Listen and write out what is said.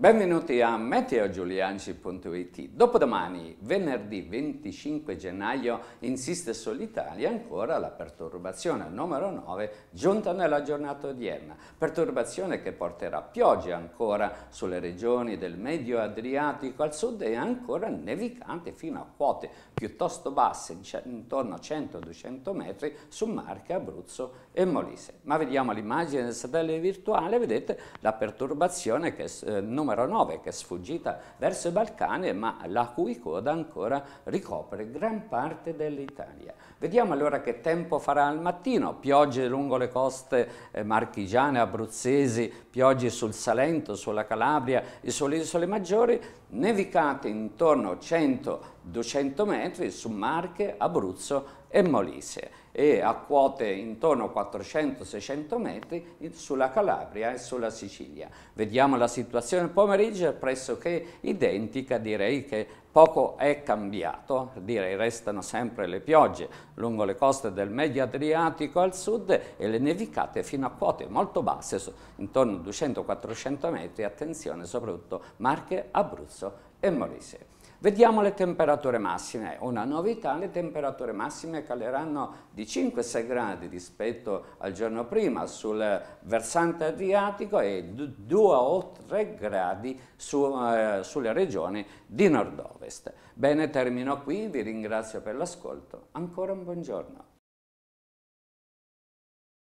Benvenuti a meteogiulianci.it. Dopodomani, venerdì 25 gennaio, insiste sull'Italia ancora la perturbazione numero 9 giunta nella giornata odierna. Perturbazione che porterà piogge ancora sulle regioni del medio Adriatico al sud e ancora nevicante fino a quote piuttosto basse, intorno a 100-200 metri, su Marche, Abruzzo e Molise. Ma vediamo l'immagine del satellite virtuale, vedete la perturbazione che eh, numero numero 9 che è sfuggita verso i Balcani ma la cui coda ancora ricopre gran parte dell'Italia. Vediamo allora che tempo farà al mattino, piogge lungo le coste eh, marchigiane, abruzzesi, piogge sul Salento, sulla Calabria e sulle isole maggiori, nevicate intorno a 100 200 metri su Marche, Abruzzo e Molise e a quote intorno a 400-600 metri sulla Calabria e sulla Sicilia. Vediamo la situazione pomeriggio è pressoché identica, direi che poco è cambiato, direi restano sempre le piogge lungo le coste del medio Adriatico al sud e le nevicate fino a quote molto basse, intorno a 200-400 metri, attenzione soprattutto Marche, Abruzzo e Molise. Vediamo le temperature massime. Una novità, le temperature massime caleranno di 5-6 gradi rispetto al giorno prima sul versante adriatico e 2 o 3 gradi su, eh, sulle regioni di nord-ovest. Bene, termino qui, vi ringrazio per l'ascolto. Ancora un buongiorno.